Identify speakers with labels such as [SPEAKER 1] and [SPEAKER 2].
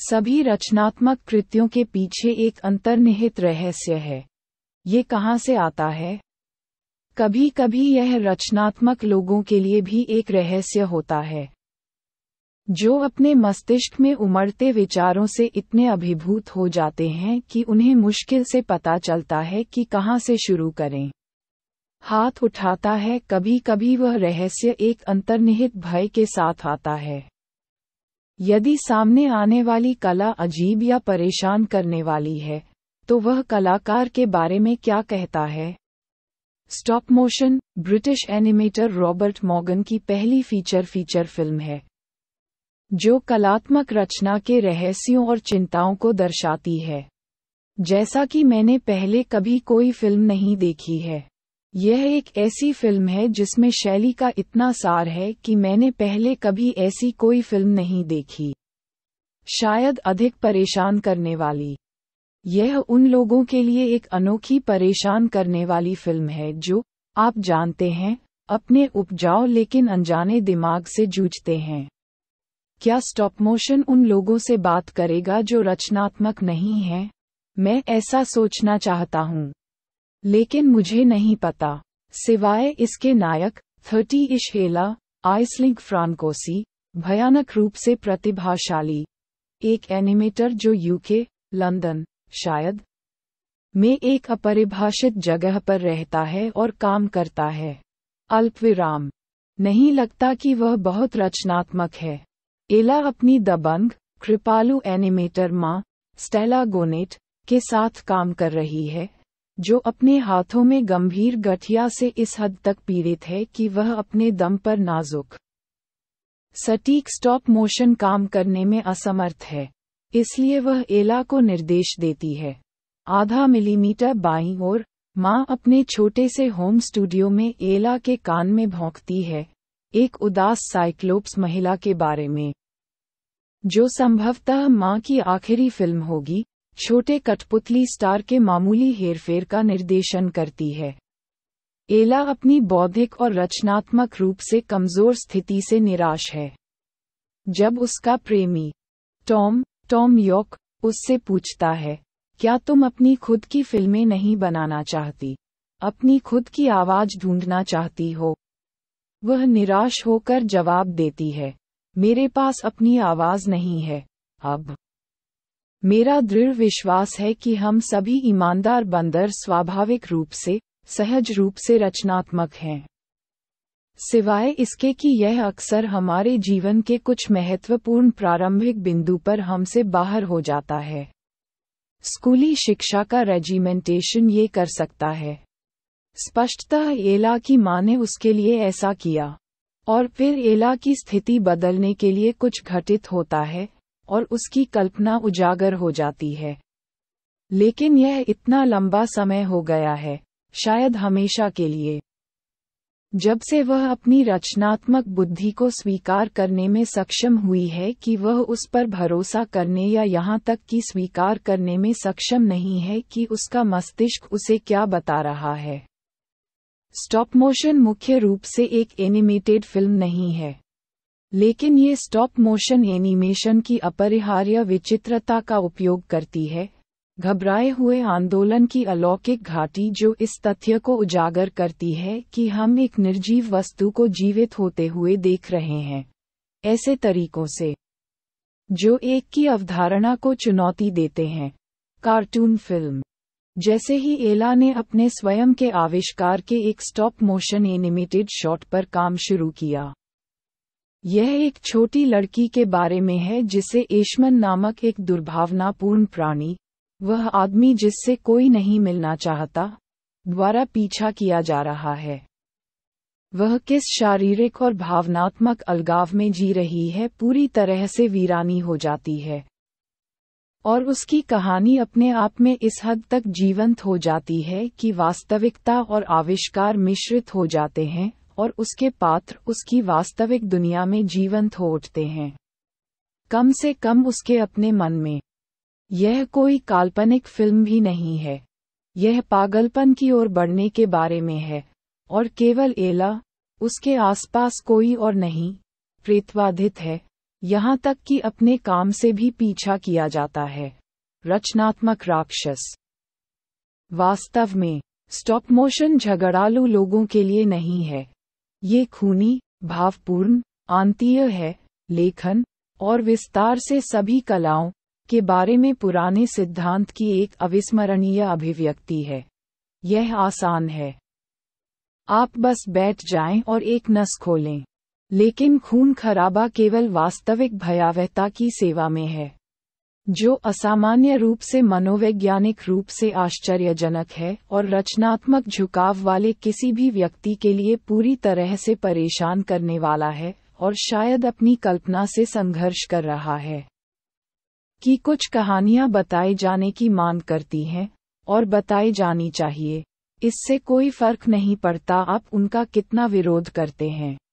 [SPEAKER 1] सभी रचनात्मक कृत्यों के पीछे एक अंतर्निहित रहस्य है ये कहाँ से आता है कभी कभी यह रचनात्मक लोगों के लिए भी एक रहस्य होता है जो अपने मस्तिष्क में उमड़ते विचारों से इतने अभिभूत हो जाते हैं कि उन्हें मुश्किल से पता चलता है कि कहाँ से शुरू करें हाथ उठाता है कभी कभी वह रहस्य एक अंतर्निहित भय के साथ आता है यदि सामने आने वाली कला अजीब या परेशान करने वाली है तो वह कलाकार के बारे में क्या कहता है stop motion British animator Robert Morgan की पहली फीचर फीचर फिल्म है जो कलात्मक रचना के रहस्यों और चिंताओं को दर्शाती है जैसा कि मैंने पहले कभी कोई फिल्म नहीं देखी है यह एक ऐसी फिल्म है जिसमें शैली का इतना सार है कि मैंने पहले कभी ऐसी कोई फिल्म नहीं देखी शायद अधिक परेशान करने वाली यह उन लोगों के लिए एक अनोखी परेशान करने वाली फिल्म है जो आप जानते हैं अपने उपजाओ लेकिन अनजाने दिमाग से जूझते हैं क्या स्टॉप मोशन उन लोगों से बात करेगा जो रचनात्मक नहीं है मैं ऐसा सोचना चाहता हूँ लेकिन मुझे नहीं पता सिवाय इसके नायक थर्टी इशहेला आइसलिंग फ्रांकोसी भयानक रूप से प्रतिभाशाली एक एनिमेटर जो यूके लंदन शायद में एक अपरिभाषित जगह पर रहता है और काम करता है अल्पविराम नहीं लगता कि वह बहुत रचनात्मक है एला अपनी दबंग कृपालु एनिमेटर माँ स्टेला गोनेट के साथ काम कर रही है जो अपने हाथों में गंभीर गठिया से इस हद तक पीड़ित है कि वह अपने दम पर नाजुक सटीक स्टॉप मोशन काम करने में असमर्थ है इसलिए वह एला को निर्देश देती है आधा मिलीमीटर बाई ओर माँ अपने छोटे से होम स्टूडियो में एला के कान में भौंकती है एक उदास साइक्लोप्स महिला के बारे में जो संभवतः माँ की आखिरी फिल्म होगी छोटे कठपुतली स्टार के मामूली हेरफेर का निर्देशन करती है एला अपनी बौद्धिक और रचनात्मक रूप से कमजोर स्थिति से निराश है जब उसका प्रेमी टॉम टॉम यॉक उससे पूछता है क्या तुम अपनी खुद की फिल्में नहीं बनाना चाहती अपनी खुद की आवाज ढूंढना चाहती हो वह निराश होकर जवाब देती है मेरे पास अपनी आवाज नहीं है अब मेरा दृढ़ विश्वास है कि हम सभी ईमानदार बंदर स्वाभाविक रूप से सहज रूप से रचनात्मक हैं सिवाय इसके कि यह अक्सर हमारे जीवन के कुछ महत्वपूर्ण प्रारंभिक बिंदु पर हमसे बाहर हो जाता है स्कूली शिक्षा का रेजिमेंटेशन ये कर सकता है स्पष्टतः एला की माँ ने उसके लिए ऐसा किया और फिर एला की स्थिति बदलने के लिए कुछ घटित होता है और उसकी कल्पना उजागर हो जाती है लेकिन यह इतना लंबा समय हो गया है शायद हमेशा के लिए जब से वह अपनी रचनात्मक बुद्धि को स्वीकार करने में सक्षम हुई है कि वह उस पर भरोसा करने या यहाँ तक कि स्वीकार करने में सक्षम नहीं है कि उसका मस्तिष्क उसे क्या बता रहा है स्टॉप मोशन मुख्य रूप से एक एनिमेटेड फिल्म नहीं है लेकिन ये स्टॉप मोशन एनिमेशन की अपरिहार्य विचित्रता का उपयोग करती है घबराए हुए आंदोलन की अलौकिक घाटी जो इस तथ्य को उजागर करती है कि हम एक निर्जीव वस्तु को जीवित होते हुए देख रहे हैं ऐसे तरीकों से जो एक की अवधारणा को चुनौती देते हैं कार्टून फिल्म जैसे ही एला ने अपने स्वयं के आविष्कार के एक स्टॉप मोशन एनिमेटेड शॉट पर काम शुरू किया यह एक छोटी लड़की के बारे में है जिसे ऐशमन नामक एक दुर्भावनापूर्ण प्राणी वह आदमी जिससे कोई नहीं मिलना चाहता द्वारा पीछा किया जा रहा है वह किस शारीरिक और भावनात्मक अलगाव में जी रही है पूरी तरह से वीरानी हो जाती है और उसकी कहानी अपने आप में इस हद तक जीवंत हो जाती है कि वास्तविकता और आविष्कार मिश्रित हो जाते हैं और उसके पात्र उसकी वास्तविक दुनिया में जीवंत हो उठते हैं कम से कम उसके अपने मन में यह कोई काल्पनिक फिल्म भी नहीं है यह पागलपन की ओर बढ़ने के बारे में है और केवल एला उसके आसपास कोई और नहीं प्रेतवाधित है यहाँ तक कि अपने काम से भी पीछा किया जाता है रचनात्मक राक्षस वास्तव में स्टॉप मोशन झगड़ालू लोगों के लिए नहीं है ये खूनी भावपूर्ण आंतीय है लेखन और विस्तार से सभी कलाओं के बारे में पुराने सिद्धांत की एक अविस्मरणीय अभिव्यक्ति है यह आसान है आप बस बैठ जाएं और एक नस खोलें लेकिन खून खराबा केवल वास्तविक भयावहता की सेवा में है जो असामान्य रूप से मनोवैज्ञानिक रूप से आश्चर्यजनक है और रचनात्मक झुकाव वाले किसी भी व्यक्ति के लिए पूरी तरह से परेशान करने वाला है और शायद अपनी कल्पना से संघर्ष कर रहा है कि कुछ कहानियां बताए जाने की मांग करती हैं और बताई जानी चाहिए इससे कोई फर्क नहीं पड़ता आप उनका कितना विरोध करते हैं